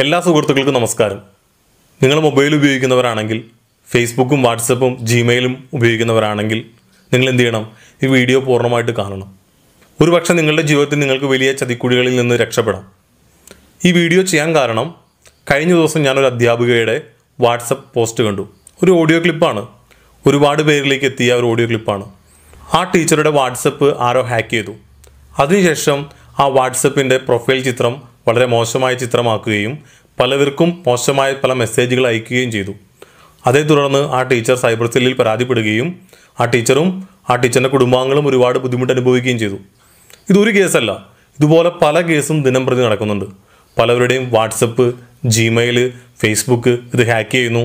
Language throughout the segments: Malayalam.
എല്ലാ സുഹൃത്തുക്കൾക്കും നമസ്കാരം നിങ്ങൾ മൊബൈൽ ഉപയോഗിക്കുന്നവരാണെങ്കിൽ ഫേസ്ബുക്കും വാട്സപ്പും ജിമെയിലും ഉപയോഗിക്കുന്നവരാണെങ്കിൽ നിങ്ങൾ എന്ത് ചെയ്യണം ഈ വീഡിയോ പൂർണ്ണമായിട്ട് കാണണം ഒരുപക്ഷെ നിങ്ങളുടെ ജീവിതത്തിൽ നിങ്ങൾക്ക് വലിയ ചതിക്കുഴികളിൽ നിന്ന് രക്ഷപ്പെടാം ഈ വീഡിയോ ചെയ്യാൻ കാരണം കഴിഞ്ഞ ദിവസം ഞാനൊരു അധ്യാപികയുടെ വാട്സപ്പ് പോസ്റ്റ് കണ്ടു ഒരു ഓഡിയോ ക്ലിപ്പാണ് ഒരുപാട് പേരിലേക്ക് എത്തിയ ഒരു ഓഡിയോ ക്ലിപ്പാണ് ആ ടീച്ചറുടെ വാട്സപ്പ് ആരോ ഹാക്ക് ചെയ്തു അതിനുശേഷം ആ വാട്സപ്പിൻ്റെ പ്രൊഫൈൽ ചിത്രം വളരെ മോശമായ ചിത്രമാക്കുകയും പലവർക്കും മോശമായ പല മെസ്സേജുകൾ അയക്കുകയും ചെയ്തു അതേ തുടർന്ന് ആ ടീച്ചർ സൈബർ സെല്ലിൽ പരാതിപ്പെടുകയും ആ ടീച്ചറും ആ ടീച്ചറിൻ്റെ കുടുംബാംഗങ്ങളും ഒരുപാട് ബുദ്ധിമുട്ട് അനുഭവിക്കുകയും ചെയ്തു ഇതൊരു കേസല്ല ഇതുപോലെ പല കേസും ദിനം പ്രതി നടക്കുന്നുണ്ട് പലവരുടെയും വാട്സപ്പ് ജിമെയിൽ ഫേസ്ബുക്ക് ഇത് ഹാക്ക് ചെയ്യുന്നു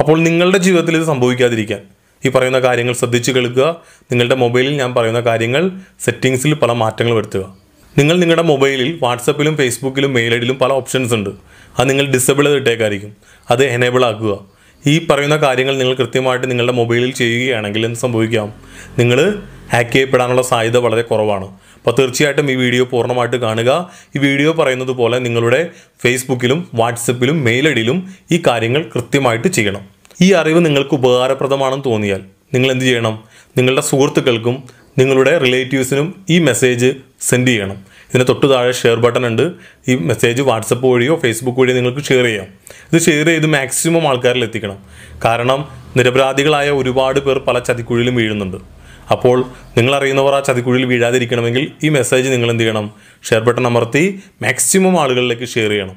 അപ്പോൾ നിങ്ങളുടെ ജീവിതത്തിൽ ഇത് സംഭവിക്കാതിരിക്കാൻ ഈ പറയുന്ന കാര്യങ്ങൾ ശ്രദ്ധിച്ചു കേൾക്കുക നിങ്ങളുടെ മൊബൈലിൽ ഞാൻ പറയുന്ന കാര്യങ്ങൾ സെറ്റിങ്സിൽ പല മാറ്റങ്ങൾ വരുത്തുക നിങ്ങൾ നിങ്ങളുടെ മൊബൈലിൽ വാട്സപ്പിലും ഫേസ്ബുക്കിലും മെയിൽ ഐഡിയിലും പല ഓപ്ഷൻസ് ഉണ്ട് അത് നിങ്ങൾ ഡിസബിൾ ചെയ്തിട്ടേക്കായിരിക്കും അത് എനേബിൾ ആക്കുക ഈ പറയുന്ന കാര്യങ്ങൾ നിങ്ങൾ കൃത്യമായിട്ട് നിങ്ങളുടെ മൊബൈലിൽ ചെയ്യുകയാണെങ്കിൽ എന്ത് സംഭവിക്കാം നിങ്ങൾ ഹാക്ക് ചെയ്യപ്പെടാനുള്ള സാധ്യത വളരെ കുറവാണ് അപ്പോൾ തീർച്ചയായിട്ടും ഈ വീഡിയോ പൂർണ്ണമായിട്ട് കാണുക ഈ വീഡിയോ പറയുന്നത് പോലെ നിങ്ങളുടെ ഫേസ്ബുക്കിലും വാട്സപ്പിലും മെയിൽ ഐഡിയിലും ഈ കാര്യങ്ങൾ കൃത്യമായിട്ട് ചെയ്യണം ഈ അറിവ് നിങ്ങൾക്ക് ഉപകാരപ്രദമാണെന്ന് തോന്നിയാൽ നിങ്ങൾ എന്ത് ചെയ്യണം നിങ്ങളുടെ സുഹൃത്തുക്കൾക്കും നിങ്ങളുടെ റിലേറ്റീവ്സിനും ഈ മെസ്സേജ് സെൻഡ് ചെയ്യണം ഇതിന് തൊട്ട് താഴെ ഷെയർ ബട്ടൺ ഉണ്ട് ഈ മെസ്സേജ് വാട്സപ്പ് വഴിയോ ഫേസ്ബുക്ക് വഴിയോ നിങ്ങൾക്ക് ഷെയർ ചെയ്യാം ഇത് ഷെയർ ചെയ്ത് മാക്സിമം ആൾക്കാരിൽ എത്തിക്കണം കാരണം നിരപരാധികളായ ഒരുപാട് പേർ പല ചതിക്കുഴിയിലും വീഴുന്നുണ്ട് അപ്പോൾ നിങ്ങൾ ആ ചതിക്കുഴിയിൽ വീഴാതിരിക്കണമെങ്കിൽ ഈ മെസ്സേജ് നിങ്ങൾ എന്ത് ചെയ്യണം ഷെയർ ബട്ടൺ അമർത്തി മാക്സിമം ആളുകളിലേക്ക് ഷെയർ ചെയ്യണം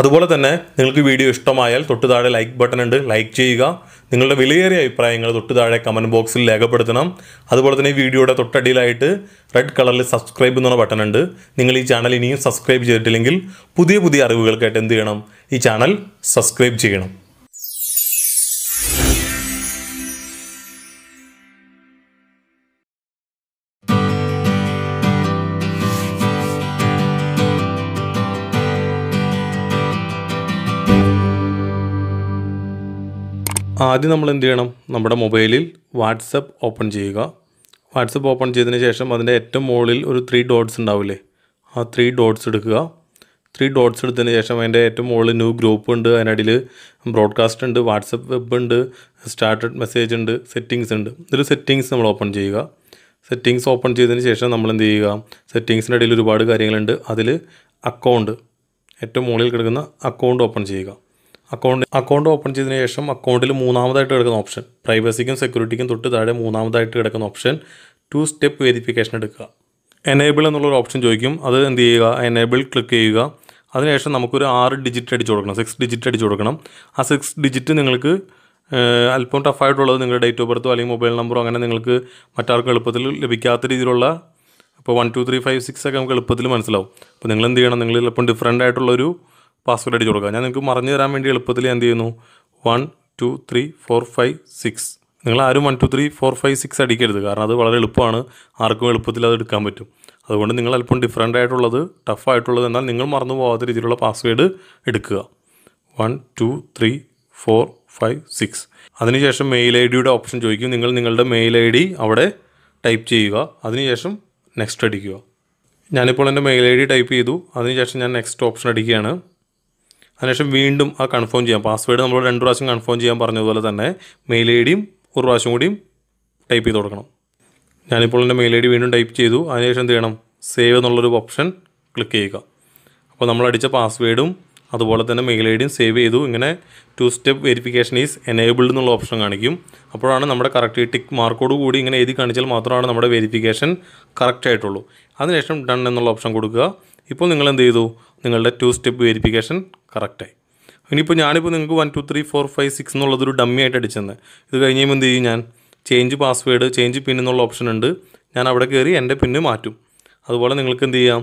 അതുപോലെ തന്നെ നിങ്ങൾക്ക് വീഡിയോ ഇഷ്ടമായാൽ തൊട്ട് താഴെ ലൈക്ക് ബട്ടൺ ഉണ്ട് ലൈക്ക് ചെയ്യുക നിങ്ങളുടെ വിലയേറിയ അഭിപ്രായങ്ങൾ തൊട്ട് താഴെ കമൻറ്റ് ബോക്സിൽ രേഖപ്പെടുത്തണം അതുപോലെ തന്നെ ഈ വീഡിയോയുടെ തൊട്ടടിയിലായിട്ട് റെഡ് കളറിൽ സബ്സ്ക്രൈബ് എന്നുള്ള ബട്ടൺ ഉണ്ട് നിങ്ങൾ ഈ ചാനൽ ഇനിയും സബ്സ്ക്രൈബ് ചെയ്തിട്ടില്ലെങ്കിൽ പുതിയ പുതിയ അറിവുകൾക്കായിട്ട് എന്ത് ചെയ്യണം ഈ ചാനൽ സബ്സ്ക്രൈബ് ചെയ്യണം ആദ്യം നമ്മൾ എന്ത് ചെയ്യണം നമ്മുടെ മൊബൈലിൽ വാട്സപ്പ് ഓപ്പൺ ചെയ്യുക വാട്സപ്പ് ഓപ്പൺ ചെയ്തതിന് ശേഷം അതിൻ്റെ ഏറ്റവും മുകളിൽ ഒരു ത്രീ ഡോട്ട്സ് ഉണ്ടാവില്ലേ ആ ത്രീ ഡോട്ട്സ് എടുക്കുക ത്രീ ഡോട്ട്സ് എടുത്തതിന് ശേഷം അതിൻ്റെ ഏറ്റവും മുകളിൽ ന്യൂ ഗ്രൂപ്പ് ഉണ്ട് അതിനിടയിൽ ബ്രോഡ്കാസ്റ്റ് ഉണ്ട് വാട്സപ്പ് വെബ് ഉണ്ട് സ്റ്റാർട്ടഡ് മെസ്സേജ് ഉണ്ട് സെറ്റിങ്സ് ഉണ്ട് ഇതിൽ സെറ്റിങ്സ് നമ്മൾ ഓപ്പൺ ചെയ്യുക സെറ്റിങ്സ് ഓപ്പൺ ചെയ്തതിന് ശേഷം നമ്മൾ എന്ത് ചെയ്യുക സെറ്റിങ്സിൻ്റെ ഇടയിൽ ഒരുപാട് കാര്യങ്ങളുണ്ട് അതിൽ അക്കൗണ്ട് ഏറ്റവും മുകളിൽ കിടക്കുന്ന അക്കൗണ്ട് ഓപ്പൺ ചെയ്യുക അക്കൗണ്ട് അക്കൗണ്ട് ഓപ്പൺ ചെയ്തതിന് ശേഷം അക്കൗണ്ടിൽ മൂന്നാമതായിട്ട് കിടക്കുന്ന ഓപ്ഷൻ പ്രൈവസിക്കും സെക്യൂരിറ്റിക്കും തൊട്ട് താഴെ മൂന്നാമതായിട്ട് കിടക്കുന്ന ഓപ്ഷൻ ടു സ്റ്റെപ്പ് വെരിഫിക്കേഷൻ എടുക്കുക എനേബിൾ എന്നുള്ളൊരു ഓപ്ഷൻ ചോദിക്കും അത് എന്ത് ചെയ്യുക എനേബിൾ ക്ലിക്ക് ചെയ്യുക അതിനുശേഷം നമുക്കൊരു ആറ് ഡിജിറ്റ് അടിച്ചു കൊടുക്കണം സിക്സ് ഡിജിറ്റ് അടിച്ചു കൊടുക്കണം ആ സിക്സ് ഡിജിറ്റ് നിങ്ങൾക്ക് അല്പം ടഫായിട്ടുള്ളത് നിങ്ങളുടെ ഡേറ്റ് ഓഫ് ബർത്തോ അല്ലെങ്കിൽ മൊബൈൽ നമ്പറോ അങ്ങനെ നിങ്ങൾക്ക് മറ്റാർക്കും എളുപ്പത്തിൽ ലഭിക്കാത്ത രീതിയിലുള്ള ഇപ്പോൾ one two three five six ഒക്കെ നമുക്ക് എളുപ്പത്തിൽ മനസ്സിലാവും അപ്പോൾ നിങ്ങൾ എന്ത് ചെയ്യണം നിങ്ങൾ ചിലപ്പം ഡിഫറെൻ്റ് ആയിട്ടുള്ളൊരു പാസ്വേഡ് അടിച്ച് കൊടുക്കുക ഞാൻ നിങ്ങൾക്ക് മറിഞ്ഞു തരാൻ വേണ്ടി എളുപ്പത്തിൽ എന്ത് ചെയ്യുന്നു one two three four five six നിങ്ങൾ ആരും one two three four five six അടിക്കരുത് കാരണം അത് വളരെ എളുപ്പമാണ് ആർക്കും എളുപ്പത്തിൽ അത് എടുക്കാൻ പറ്റും അതുകൊണ്ട് നിങ്ങൾ അല്പം ഡിഫറെൻ്റ് ആയിട്ടുള്ളത് ടഫ് ആയിട്ടുള്ളത് എന്നാൽ നിങ്ങൾ മറന്നു പോകാത്ത രീതിയിലുള്ള പാസ്വേഡ് എടുക്കുക one two three four five six അതിനുശേഷം മെയിൽ ഐ ഡിയുടെ ഓപ്ഷൻ ചോദിക്കും നിങ്ങൾ നിങ്ങളുടെ മെയിൽ ഐ ഡി അവിടെ ടൈപ്പ് ചെയ്യുക അതിനുശേഷം നെക്സ്റ്റ് അടിക്കുക ഞാനിപ്പോൾ എൻ്റെ മെയിൽ ഐ ഡി ടൈപ്പ് ചെയ്തു അതിനുശേഷം ഞാൻ നെക്സ്റ്റ് ഓപ്ഷൻ അടിക്കുകയാണ് അതിനുശേഷം വീണ്ടും ആ കൺഫേം ചെയ്യാം പാസ്വേഡ് നമ്മൾ രണ്ട് പ്രാവശ്യം കൺഫേം ചെയ്യാൻ പറഞ്ഞതുപോലെ തന്നെ മെയിൽ ഐ ഡിയും ഒരു പ്രാവശ്യം കൂടിയും ടൈപ്പ് ചെയ്ത് കൊടുക്കണം ഞാനിപ്പോൾ എൻ്റെ മെയിൽ ഐ ഡി വീണ്ടും ടൈപ്പ് ചെയ്തു അതിനുശേഷം എന്ത് ചെയ്യണം സേവ് എന്നുള്ളൊരു ഓപ്ഷൻ ക്ലിക്ക് ചെയ്യുക അപ്പോൾ നമ്മൾ അടിച്ച പാസ്വേഡും അതുപോലെ തന്നെ മെയിൽ ഐ ഡിയും സേവ് ചെയ്തു ഇങ്ങനെ two step verification is enabled എന്നുള്ള ഓപ്ഷൻ കാണിക്കും അപ്പോഴാണ് നമ്മുടെ കറക്റ്റ് ടിക്ക് മാർക്കോട് കൂടി ഇങ്ങനെ എഴുതി കാണിച്ചാൽ മാത്രമാണ് നമ്മുടെ വെരിഫിക്കേഷൻ കറക്റ്റ് ആയിട്ടുള്ളൂ അതിനുശേഷം ഡൺ എന്നുള്ള ഓപ്ഷൻ കൊടുക്കുക ഇപ്പോൾ നിങ്ങൾ എന്ത് ചെയ്തു നിങ്ങളുടെ ടു സ്റ്റെപ്പ് വെരിഫിക്കേഷൻ കറക്റ്റായി ഇനിയിപ്പോൾ ഞാനിപ്പോൾ നിങ്ങൾക്ക് one two three four five six എന്നുള്ളതൊരു ഡമ്മി ആയിട്ട് അടിച്ചെന്ന് ഇത് കഴിഞ്ഞ് കഴിയുമ്പോൾ എന്ത് ചെയ്യും ഞാൻ ചേഞ്ച് പാസ്വേഡ് ചേഞ്ച് പിൻ എന്നുള്ള ഓപ്ഷൻ ഉണ്ട് ഞാൻ അവിടെ കയറി എൻ്റെ പിന്നെ മാറ്റും അതുപോലെ നിങ്ങൾക്ക് എന്ത് ചെയ്യാം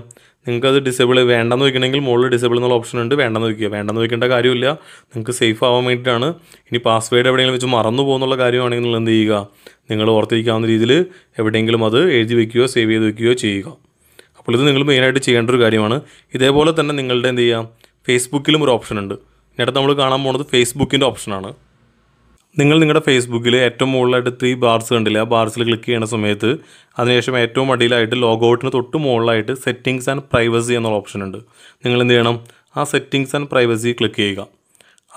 നിങ്ങൾക്ക് അത് ഡിസേബിൾ വേണ്ടെന്ന് വയ്ക്കണമെങ്കിൽ മുകളിൽ ഡിസേബിൾ എന്നുള്ള ഓപ്ഷൻ ഉണ്ട് വേണ്ടെന്ന് വയ്ക്കുക വേണ്ടെന്ന് വയ്ക്കേണ്ട കാര്യമില്ല നിങ്ങൾക്ക് സേഫ് ആവാൻ വേണ്ടിയിട്ടാണ് ഇനി പാസ്വേഡ് എവിടെയെങ്കിലും വെച്ച് മറന്നു പോകുന്നുള്ള കാര്യമാണെങ്കിൽ നിങ്ങൾ എന്ത് ചെയ്യുക നിങ്ങൾ ഓർത്തിരിക്കാവുന്ന രീതിയിൽ എവിടെയെങ്കിലും അത് എഴുതി വയ്ക്കുകയോ സേവ് ചെയ്ത് വയ്ക്കുകയോ ചെയ്യുക അപ്പോൾ ഇത് നിങ്ങൾ മെയിനായിട്ട് ചെയ്യേണ്ട ഒരു കാര്യമാണ് ഇതേപോലെ തന്നെ നിങ്ങളുടെ എന്ത് ചെയ്യാം ഫേസ്ബുക്കിലും ഒരു ഓപ്ഷൻ ഉണ്ട് നേരത്തെ നമ്മൾ കാണാൻ പോകുന്നത് ഫേസ്ബുക്കിൻ്റെ ഓപ്ഷനാണ് നിങ്ങൾ നിങ്ങളുടെ ഫേസ്ബുക്കിൽ ഏറ്റവും മുകളിലായിട്ട് ത്രീ ബാർസ് കണ്ടില്ല ആ ബാർസിൽ ക്ലിക്ക് ചെയ്യുന്ന സമയത്ത് അതിനുശേഷം ഏറ്റവും അടിയിലായിട്ട് ലോഗൗട്ടിന് തൊട്ട് മുകളിലായിട്ട് സെറ്റിങ്സ് ആൻഡ് പ്രൈവസി എന്നുള്ള ഓപ്ഷൻ ഉണ്ട് നിങ്ങൾ എന്ത് ചെയ്യണം ആ സെറ്റിങ്സ് ആൻഡ് പ്രൈവസി ക്ലിക്ക് ചെയ്യുക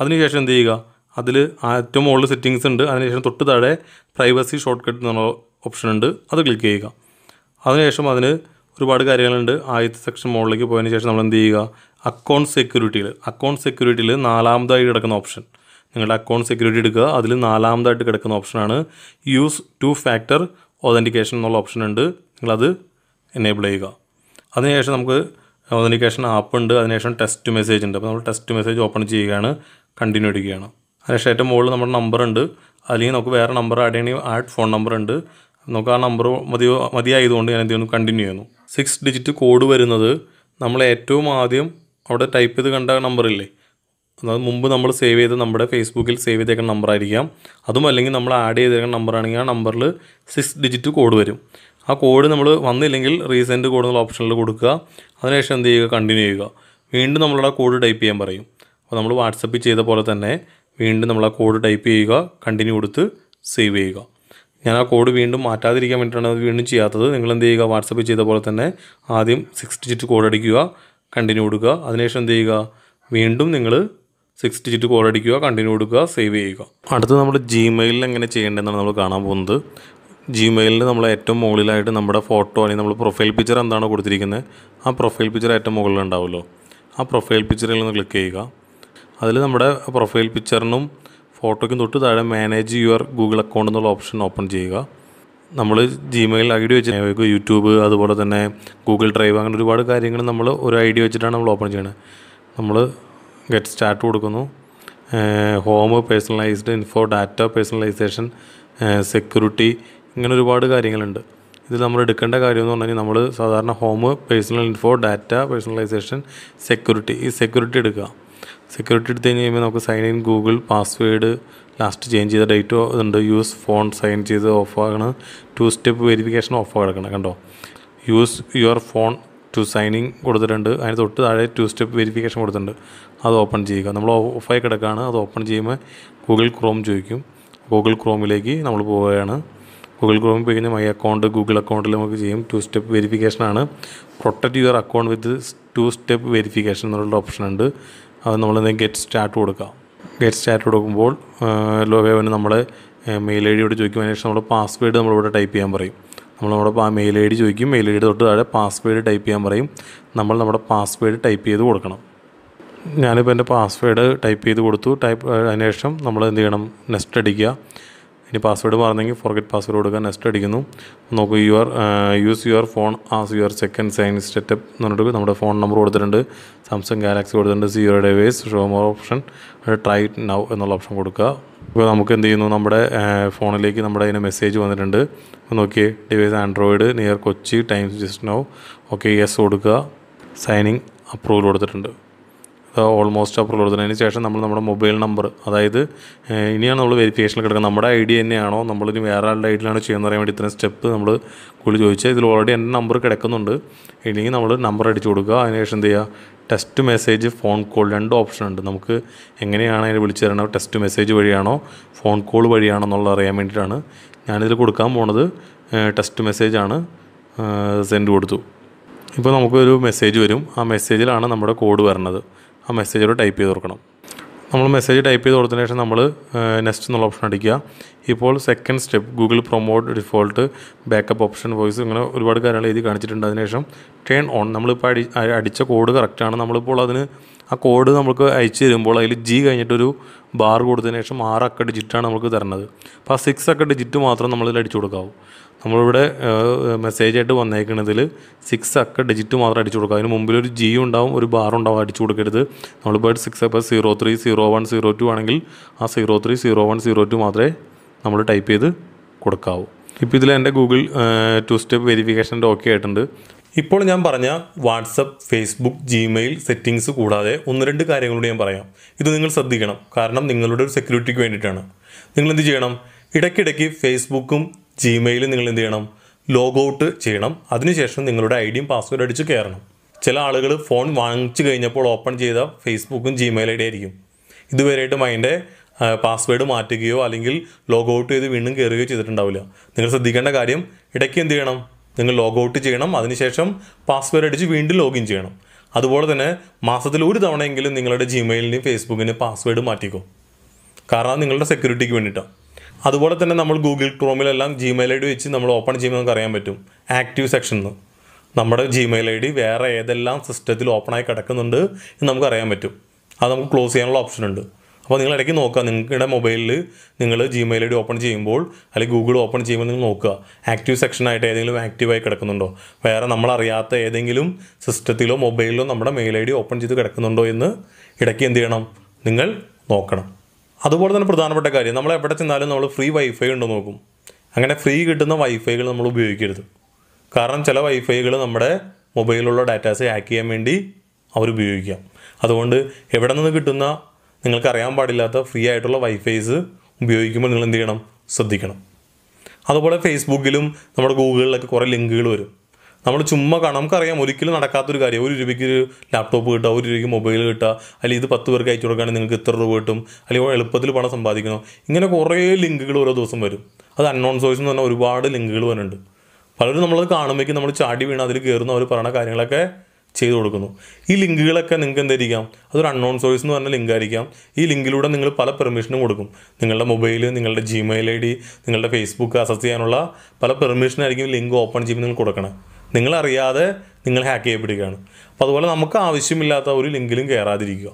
അതിനുശേഷം എന്ത് ചെയ്യുക അതിൽ ഏറ്റവും മുകളിൽ സെറ്റിങ്സ് ഉണ്ട് അതിനുശേഷം തൊട്ട് താഴെ പ്രൈവസി ഷോർട്ട് കട്ട് എന്നുള്ള ഓപ്ഷൻ ഉണ്ട് അത് ക്ലിക്ക് ചെയ്യുക അതിനുശേഷം അതിന് ഒരുപാട് കാര്യങ്ങളുണ്ട് ആദ്യത്തെ സെക്ഷൻ മുകളിലേക്ക് പോയതിന് ശേഷം നമ്മൾ എന്ത് ചെയ്യുക അക്കൗണ്ട് സെക്യൂരിറ്റിയിൽ അക്കൗണ്ട് സെക്യൂരിറ്റിയിൽ നാലാമതായി കിടക്കുന്ന ഓപ്ഷൻ നിങ്ങളുടെ അക്കൗണ്ട് സെക്യൂരിറ്റി എടുക്കുക അതിൽ നാലാമതായിട്ട് കിടക്കുന്ന ഓപ്ഷനാണ് യൂസ് ടു ഫാക്ടർ ഒതൻറ്റിക്കേഷൻ എന്നുള്ള ഓപ്ഷൻ ഉണ്ട് നിങ്ങളത് എനേബിൾ ചെയ്യുക അതിനുശേഷം നമുക്ക് ഒതൻറ്റിക്കേഷൻ ആപ്പ് ഉണ്ട് അതിനുശേഷം ടെസ്റ്റ് മെസ്സേജ് ഉണ്ട് അപ്പോൾ നമ്മൾ ടെസ്റ്റ് മെസ്സേജ് ഓപ്പൺ ചെയ്യുകയാണ് കണ്ടിന്യൂ അടിക്കുകയാണ് അതിനുശേഷം ഏറ്റവും മുകളിൽ നമ്മുടെ നമ്പർ ഉണ്ട് അല്ലെങ്കിൽ നമുക്ക് വേറെ നമ്പർ ആഡ് ചെയ്യണമെങ്കിൽ ആഡ് ഫോൺ നമ്പർ ഉണ്ട് നമുക്ക് ആ നമ്പർ മതി മതിയായതുകൊണ്ട് ഞാൻ എന്ത് ചെയ്യുന്നു കണ്ടിന്യൂ ചെയ്യുന്നു സിക്സ് ഡിജിറ്റ് കോഡ് വരുന്നത് നമ്മൾ ഏറ്റവും ആദ്യം അവിടെ ടൈപ്പ് ചെയ്ത് കണ്ട നമ്പറില്ലേ അതായത് മുമ്പ് നമ്മൾ സേവ് ചെയ്ത് നമ്മുടെ ഫേസ്ബുക്കിൽ സേവ് ചെയ്തേക്കുന്ന നമ്പർ ആയിരിക്കാം അതും അല്ലെങ്കിൽ നമ്മൾ ആഡ് ചെയ്തേക്കുന്ന നമ്പർ ആണെങ്കിൽ ആ നമ്പറിൽ സിക്സ് ഡിജിറ്റ് കോഡ് വരും ആ കോഡ് നമ്മൾ വന്നില്ലെങ്കിൽ റീസെൻറ്റ് കോഡ് എന്നുള്ള ഓപ്ഷനിൽ കൊടുക്കുക അതിനുശേഷം എന്ത് ചെയ്യുക കണ്ടിന്യൂ ചെയ്യുക വീണ്ടും നമ്മളോട് കോഡ് ടൈപ്പ് ചെയ്യാൻ പറയും അപ്പോൾ നമ്മൾ വാട്സപ്പിൽ ചെയ്ത പോലെ തന്നെ വീണ്ടും നമ്മൾ ആ കോഡ് ടൈപ്പ് ചെയ്യുക കണ്ടിന്യൂ കൊടുത്ത് സേവ് ചെയ്യുക ഞാൻ ആ കോഡ് വീണ്ടും മാറ്റാതിരിക്കാൻ വേണ്ടിയിട്ടാണ് അത് വീണ്ടും ചെയ്യാത്തത് നിങ്ങൾ എന്ത് ചെയ്യുക വാട്സപ്പ് ചെയ്ത പോലെ തന്നെ ആദ്യം സിക്സ് ഡിജിറ്റ് കോഡ് അടിക്കുക കണ്ടിന്യൂ കൊടുക്കുക അതിനുശേഷം എന്ത് ചെയ്യുക വീണ്ടും നിങ്ങൾ സിക്സ് ഡിജിറ്റ് കോഡ് അടിക്കുക കണ്ടിന്യൂ കൊടുക്കുക സേവ് ചെയ്യുക അടുത്ത് നമ്മൾ ജിമെയിലിൽ എങ്ങനെ ചെയ്യേണ്ടതെന്നാണ് നമ്മൾ കാണാൻ പോകുന്നത് ജിമെയിലിൽ നമ്മൾ ഏറ്റവും മുകളിലായിട്ട് നമ്മുടെ ഫോട്ടോ അല്ലെങ്കിൽ നമ്മൾ പ്രൊഫൈൽ പിക്ചർ എന്താണോ കൊടുത്തിരിക്കുന്നത് ആ പ്രൊഫൈൽ പിക്ചർ ഏറ്റവും മുകളിൽ ആ പ്രൊഫൈൽ പിക്ചറിൽ ഒന്ന് ക്ലിക്ക് ചെയ്യുക അതിൽ നമ്മുടെ പ്രൊഫൈൽ പിക്ചറിനും ഫോട്ടോയ്ക്കും തൊട്ട് താഴെ മാനേജ് യുവർ ഗൂഗിൾ അക്കൗണ്ട് എന്നുള്ള ഓപ്ഷൻ ഓപ്പൺ ചെയ്യുക നമ്മൾ ജിമെയിൽ ഐ ഡി വെച്ച് യൂട്യൂബ് അതുപോലെ തന്നെ ഗൂഗിൾ ഡ്രൈവ് അങ്ങനെ ഒരുപാട് കാര്യങ്ങൾ നമ്മൾ ഒരു ഐ ഡി വെച്ചിട്ടാണ് നമ്മൾ ഓപ്പൺ ചെയ്യുന്നത് നമ്മൾ ഗെറ്റ് സ്റ്റാർട്ട് കൊടുക്കുന്നു home personalised info data personalisation security ഇങ്ങനെ ഒരുപാട് കാര്യങ്ങളുണ്ട് ഇതിൽ നമ്മൾ എടുക്കേണ്ട കാര്യം എന്ന് പറഞ്ഞാൽ നമ്മൾ സാധാരണ home personal info data personalisation security ഈ സെക്യൂരിറ്റി എടുക്കുക സെക്യൂരിറ്റി എടുത്ത് കഴിഞ്ഞ് കഴിയുമ്പോൾ നമുക്ക് sign in Google password last change ചെയ്ത ഡേറ്റ് ഉണ്ട് യൂസ് ഫോൺ സൈൻ ചെയ്ത് ഓഫ് ആകണം ടു സ്റ്റെപ്പ് വെരിഫിക്കേഷൻ ഓഫ് കിടക്കണം കണ്ടോ use your phone to signing കൊടുത്തിട്ടുണ്ട് അതിന് തൊട്ട് താഴെ ടു സ്റ്റെപ്പ് വെരിഫിക്കേഷൻ കൊടുത്തിട്ടുണ്ട് അത് ഓപ്പൺ ചെയ്യുക നമ്മൾ ഓഫായി കിടക്കുകയാണ് അത് ഓപ്പൺ ചെയ്യുമ്പോൾ ഗൂഗിൾ ക്രോം ചോദിക്കും ഗൂഗിൾ ക്രോമിലേക്ക് നമ്മൾ പോവുകയാണ് ഗൂഗിൾ ക്രോമിൽ പോയി കഴിഞ്ഞാൽ മൈ അക്കൗണ്ട് ഗൂഗിൾ അക്കൗണ്ടിൽ നമുക്ക് ചെയ്യും ടു സ്റ്റെപ്പ് വെരിഫിക്കേഷനാണ് protect your account with two step verification എന്നുള്ള ഓപ്ഷൻ ഉണ്ട് അത് നമ്മൾ ഗെറ്റ് സ്റ്റാർട്ട് കൊടുക്കാം ഗെറ്റ് സ്റ്റാർട്ട് കൊടുക്കുമ്പോൾ ലോവേവന് നമ്മൾ മെയിൽ ഐ ഡിയോട് ചോദിക്കും ശേഷം നമ്മൾ പാസ്വേഡ് നമ്മളിവിടെ ടൈപ്പ് ചെയ്യാൻ പറയും നമ്മൾ നമ്മുടെ ആ മെയിൽ ഐ ഡി ചോദിക്കും മെയിൽ ഐ ഡി തൊട്ട് താഴെ പാസ്വേഡ് ടൈപ്പ് ചെയ്യാൻ പറയും നമ്മൾ നമ്മുടെ പാസ്വേഡ് ടൈപ്പ് ചെയ്ത് കൊടുക്കണം ഞാനിപ്പോൾ എൻ്റെ പാസ്വേഡ് ടൈപ്പ് ചെയ്ത് കൊടുത്തു ടൈപ്പ് അതിനുശേഷം നമ്മൾ എന്ത് ചെയ്യണം നെക്സ്റ്റ് അടിക്കുക ഇനി പാസ്വേഡ് മാറുന്നെങ്കിൽ ഫോർഗെറ്റ് പാസ്വേഡ് കൊടുക്കുക നെക്സ്റ്റ് അടിക്കുന്നു നോക്കൂ your use your phone as your second sign step എന്ന് പറഞ്ഞിട്ട് നമ്മുടെ ഫോൺ നമ്പർ കൊടുത്തിട്ടുണ്ട് സാംസങ് ഗാലക്സി കൊടുത്തിട്ടുണ്ട് zero devices show more option try now എന്നുള്ള ഓപ്ഷൻ കൊടുക്കുക ഇപ്പോൾ നമുക്ക് എന്ത് ചെയ്യുന്നു നമ്മുടെ ഫോണിലേക്ക് uh, നമ്മുടെ അതിന് മെസ്സേജ് വന്നിട്ടുണ്ട് നോക്കിയേ device Android near Kochi times just now okay yes കൊടുക്കുക സൈനിങ് അപ്രൂവൽ കൊടുത്തിട്ടുണ്ട് ഓൾമോസ്റ്റ് അപ്രൂവൽ അതിന് ശേഷം നമ്മൾ നമ്മുടെ മൊബൈൽ നമ്പർ അതായത് ഇനിയാണ് നമ്മൾ വെരിഫിക്കേഷനിൽ കിടക്കുന്നത് നമ്മുടെ ഐ ഡി തന്നെയാണോ നമ്മളിനി വേറെ ആളുടെ ഐഡിയിലാണോ ചെയ്യുന്നത് അറിയാൻ വേണ്ടി ഇത്രയും സ്റ്റെപ്പ് നമ്മൾ കൂടി ചോദിച്ചാൽ ഇതിൽ ഓൾറെഡി എൻ്റെ നമ്പർ കിടക്കുന്നുണ്ട് ഇല്ലെങ്കിൽ നമ്മൾ നമ്പർ അടിച്ചു കൊടുക്കുക അതിനുശേഷം എന്ത് ചെയ്യുക ടെസ്റ്റ് മെസ്സേജ് ഫോൺ കോൾ രണ്ട് ഓപ്ഷൻ ഉണ്ട് നമുക്ക് എങ്ങനെയാണ് അതിന് വിളിച്ചു തരണം ടെസ്റ്റ് മെസ്സേജ് വഴിയാണോ ഫോൺ കോൾ വഴിയാണോ എന്നുള്ളത് അറിയാൻ വേണ്ടിയിട്ടാണ് ഞാനിതിൽ കൊടുക്കാൻ പോണത് ടെസ്റ്റ് മെസ്സേജാണ് സെൻഡ് കൊടുത്തു ഇപ്പോൾ നമുക്കൊരു മെസ്സേജ് വരും ആ മെസ്സേജിലാണ് നമ്മുടെ കോഡ് വരണത് ആ മെസ്സേജോട് ടൈപ്പ് ചെയ്ത് കൊടുക്കണം നമ്മൾ മെസ്സേജ് ടൈപ്പ് ചെയ്ത് കൊടുത്തതിന് ശേഷം നമ്മൾ നെക്സ്റ്റ് എന്നുള്ള ഓപ്ഷൻ അടിക്കുക ഇപ്പോൾ second step Google promote default backup option voice ഇങ്ങനെ ഒരുപാട് കാര്യങ്ങൾ എഴുതി കാണിച്ചിട്ടുണ്ട് അതിനുശേഷം ടേൺ ഓൺ നമ്മളിപ്പോൾ അടി അടിച്ച കോഡ് കറക്റ്റാണ് നമ്മളിപ്പോൾ അതിന് ആ കോഡ് നമുക്ക് അയച്ചു തരുമ്പോൾ അതിൽ ജി കഴിഞ്ഞിട്ടൊരു ബാർ കൊടുത്തതിന് ശേഷം ആറ് അക്ക ഡിജിറ്റാണ് നമുക്ക് തരുന്നത് അപ്പോൾ ആ സിക്സ് അക്ക ഡിജിറ്റ് മാത്രം നമ്മളിതിൽ അടിച്ചു കൊടുക്കാവൂ നമ്മളിവിടെ ആയിട്ട് വന്നേക്കണതിൽ സിക്സ് അക്ക ഡിജിറ്റ് മാത്രം അടിച്ചു കൊടുക്കുക അതിന് മുമ്പിൽ ഒരു ജി ഉണ്ടാവും ഒരു ബാർ ഉണ്ടാവും അടിച്ചു കൊടുക്കരുത് നമ്മളിപ്പോൾ സിക്സ് അപ്പം zero three zero one zero two ആണെങ്കിൽ ആ zero three zero one zero two മാത്രമേ നമ്മൾ ടൈപ്പ് ചെയ്ത് കൊടുക്കാവൂ ഇപ്പോൾ ഇതിൽ എൻ്റെ ഗൂഗിൾ ടു സ്റ്റെപ്പ് വെരിഫിക്കേഷൻ്റെ ഓക്കെ ആയിട്ടുണ്ട് ഇപ്പോൾ ഞാൻ പറഞ്ഞ വാട്സപ്പ് ഫേസ്ബുക്ക് ജിമെയിൽ സെറ്റിങ്സ് കൂടാതെ ഒന്ന് രണ്ട് കാര്യങ്ങളോട് ഞാൻ പറയാം ഇത് നിങ്ങൾ ശ്രദ്ധിക്കണം കാരണം നിങ്ങളുടെ ഒരു സെക്യൂരിറ്റിക്ക് വേണ്ടിയിട്ടാണ് നിങ്ങൾ എന്ത് ചെയ്യണം ഇടയ്ക്കിടയ്ക്ക് ഫേസ്ബുക്കും ജിമെയിൽ നിങ്ങൾ എന്ത് ചെയ്യണം ലോഗ് ഔട്ട് ചെയ്യണം അതിനുശേഷം നിങ്ങളുടെ ഐ ഡിയും പാസ്വേഡ് അടിച്ച് കയറണം ചില ആളുകൾ ഫോൺ വാങ്ങിച്ചു കഴിഞ്ഞപ്പോൾ ഓപ്പൺ ചെയ്ത ഫേസ്ബുക്കും ജിമെയിൽ ഐ ഡി ആയിരിക്കും ഇതുവരെയായിട്ടും അതിൻ്റെ പാസ്വേഡ് മാറ്റുകയോ അല്ലെങ്കിൽ ലോഗ് ഔട്ട് ചെയ്ത് വീണ്ടും കയറുകയോ ചെയ്തിട്ടുണ്ടാവില്ല നിങ്ങൾ ശ്രദ്ധിക്കേണ്ട കാര്യം ഇടയ്ക്ക് എന്ത് ചെയ്യണം നിങ്ങൾ ലോഗ് ഔട്ട് ചെയ്യണം അതിനുശേഷം പാസ്വേഡ് അടിച്ച് വീണ്ടും ലോഗിൻ ചെയ്യണം അതുപോലെ തന്നെ മാസത്തിൽ ഒരു തവണയെങ്കിലും നിങ്ങളുടെ ജിമെയിലിനെയും ഫേസ്ബുക്കിനെയും പാസ്വേഡ് മാറ്റിക്കോ കാരണം നിങ്ങളുടെ സെക്യൂരിറ്റിക്ക് വേണ്ടിയിട്ടാണ് അതുപോലെ തന്നെ നമ്മൾ ഗൂഗിൾ ക്രോമിലെല്ലാം ജിമെയിൽ ഐ ഡി വെച്ച് നമ്മൾ ഓപ്പൺ ചെയ്യുമ്പോൾ നമുക്ക് അറിയാൻ പറ്റും ആക്റ്റീവ് സെക്ഷൻ എന്ന് നമ്മുടെ ജിമെയിൽ ഐ ഡി വേറെ ഏതെല്ലാം സിസ്റ്റത്തിൽ ഓപ്പണായി കിടക്കുന്നുണ്ട് എന്ന് നമുക്ക് അറിയാൻ പറ്റും അത് നമുക്ക് ക്ലോസ് ചെയ്യാനുള്ള ഓപ്ഷൻ ഉണ്ട് അപ്പോൾ നിങ്ങൾ ഇടയ്ക്ക് നോക്കുക നിങ്ങളുടെ മൊബൈലിൽ നിങ്ങൾ ജിമെയിൽ ഐ ഡി ഓപ്പൺ ചെയ്യുമ്പോൾ അല്ലെങ്കിൽ ഗൂഗിൾ ഓപ്പൺ ചെയ്യുമ്പോൾ നിങ്ങൾ നോക്കുക ആക്റ്റീവ് സെക്ഷനായിട്ട് ഏതെങ്കിലും ആക്റ്റീവായി കിടക്കുന്നുണ്ടോ വേറെ നമ്മളറിയാത്ത ഏതെങ്കിലും സിസ്റ്റത്തിലോ മൊബൈലിലോ നമ്മുടെ മെയിൽ ഐ ഡി ഓപ്പൺ ചെയ്ത് കിടക്കുന്നുണ്ടോ എന്ന് ഇടയ്ക്ക് എന്ത് ചെയ്യണം നിങ്ങൾ നോക്കണം അതുപോലെ തന്നെ പ്രധാനപ്പെട്ട കാര്യം നമ്മൾ എവിടെ ചെന്നാലും നമ്മൾ ഫ്രീ വൈഫൈ ഉണ്ടോ നോക്കും അങ്ങനെ ഫ്രീ കിട്ടുന്ന വൈഫൈകൾ നമ്മൾ ഉപയോഗിക്കരുത് കാരണം ചില വൈഫൈകൾ നമ്മുടെ മൊബൈലിലുള്ള ഡാറ്റാസ് ഹാക്ക് ചെയ്യാൻ വേണ്ടി അവർ ഉപയോഗിക്കാം അതുകൊണ്ട് എവിടെ നിന്ന് കിട്ടുന്ന നിങ്ങൾക്ക് അറിയാൻ പാടില്ലാത്ത ഫ്രീ ആയിട്ടുള്ള വൈഫൈസ് ഉപയോഗിക്കുമ്പോൾ നിങ്ങൾ എന്ത് ചെയ്യണം ശ്രദ്ധിക്കണം അതുപോലെ ഫേസ്ബുക്കിലും നമ്മുടെ ഗൂഗിളിലൊക്കെ കുറേ ലിങ്കുകൾ വരും നമ്മൾ ചുമ്മാ കാണാം നമുക്കറിയാം ഒരിക്കലും നടക്കാത്തൊരു കാര്യം ഒരു രൂപയ്ക്ക് ഒരു ലാപ്ടോപ്പ് കിട്ടുക ഒരു രൂപയ്ക്ക് മൊബൈൽ കിട്ടുക അല്ലെങ്കിൽ ഇത് പത്ത് പേർക്ക് അയച്ചു കൊടുക്കുകയാണെങ്കിൽ നിങ്ങൾക്ക് ഇത്ര രൂപ കിട്ടും അല്ലെങ്കിൽ എളുപ്പത്തിൽ പണം സമ്പാദിക്കണം ഇങ്ങനെ കുറേ ലിങ്കുകൾ ഓരോ ദിവസം വരും അത് അൺനോൺ സോഴ്സ് എന്ന് പറഞ്ഞാൽ ഒരുപാട് ലിങ്കുകൾ വരുന്നുണ്ട് പലരും നമ്മളത് കാണുമ്പോഴേക്കും നമ്മൾ ചാടി വീണ് അതിൽ കയറുന്ന അവർ പറയുന്ന കാര്യങ്ങളൊക്കെ ചെയ്തു കൊടുക്കുന്നു ഈ ലിങ്കുകളൊക്കെ നിങ്ങൾക്ക് എന്തായിരിക്കാം അതൊരു അൺനോൺ സോഴ്സ് എന്ന് പറഞ്ഞ ലിങ്ക് ആയിരിക്കാം ഈ ലിങ്കിലൂടെ നിങ്ങൾ പല പെർമിഷനും കൊടുക്കും നിങ്ങളുടെ മൊബൈൽ നിങ്ങളുടെ ജിമെയിൽ ഐ ഡി നിങ്ങളുടെ ഫേസ്ബുക്ക് അസസ് ചെയ്യാനുള്ള പല പെർമിഷനായിരിക്കും ലിങ്ക് ഓപ്പൺ ചെയ്യുമ്പോൾ നിങ്ങൾ കൊടുക്കണം നിങ്ങളറിയാതെ നിങ്ങൾ ഹാക്ക് ചെയ്യപ്പെടുകയാണ് അപ്പോൾ അതുപോലെ നമുക്ക് ആവശ്യമില്ലാത്ത ഒരു ലിങ്കിലും കയറാതിരിക്കുക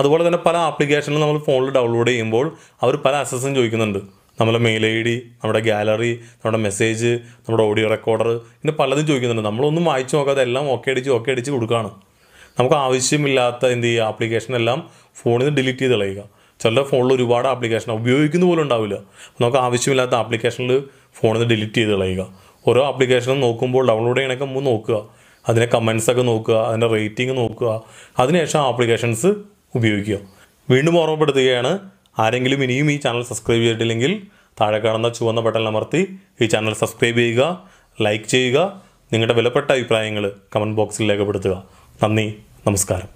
അതുപോലെ തന്നെ പല ആപ്ലിക്കേഷനിലും നമ്മൾ ഫോണിൽ ഡൗൺലോഡ് ചെയ്യുമ്പോൾ അവർ പല അസസ്സും ചോദിക്കുന്നുണ്ട് നമ്മുടെ മെയിൽ ഐ ഡി നമ്മുടെ ഗാലറി നമ്മുടെ മെസ്സേജ് നമ്മുടെ ഓഡിയോ റെക്കോർഡർ ഇങ്ങനെ പലതും ചോദിക്കുന്നുണ്ട് നമ്മളൊന്നും വായിച്ചു നോക്കാതെ എല്ലാം ഓക്കെ അടിച്ച് ഓക്കെ അടിച്ച് കൊടുക്കുകയാണ് നമുക്ക് ആവശ്യമില്ലാത്ത എന്ത് ചെയ്യുക ആപ്ലിക്കേഷൻ എല്ലാം ഫോണിൽ നിന്ന് ഡിലീറ്റ് ചെയ്ത് കളയുക ചിലരുടെ ഫോണിൽ ഒരുപാട് ആപ്ലിക്കേഷൻ ഉപയോഗിക്കുന്ന പോലും ഉണ്ടാവില്ല നമുക്ക് ആവശ്യമില്ലാത്ത ആപ്ലിക്കേഷനിൽ ഫോണിൽ നിന്ന് ഡിലീറ്റ് ചെയ്ത് കളയുക ഓരോ ആപ്ലിക്കേഷനും നോക്കുമ്പോൾ ഡൗൺലോഡ് ചെയ്യണൊക്കെ മുമ്പ് നോക്കുക അതിൻ്റെ കമൻസൊക്കെ നോക്കുക അതിൻ്റെ റേറ്റിംഗ് നോക്കുക അതിനുശേഷം ആപ്ലിക്കേഷൻസ് ഉപയോഗിക്കുക വീണ്ടും ഓർമ്മപ്പെടുത്തുകയാണ് ആരെങ്കിലും ഇനിയും ഈ ചാനൽ സബ്സ്ക്രൈബ് ചെയ്തിട്ടില്ലെങ്കിൽ താഴെ കാണുന്ന ചുവന്ന ബട്ടൺ അമർത്തി ഈ ചാനൽ സബ്സ്ക്രൈബ് ചെയ്യുക ലൈക്ക് ചെയ്യുക നിങ്ങളുടെ വിലപ്പെട്ട അഭിപ്രായങ്ങൾ കമൻറ്റ് ബോക്സിൽ രേഖപ്പെടുത്തുക നന്ദി നമസ്കാരം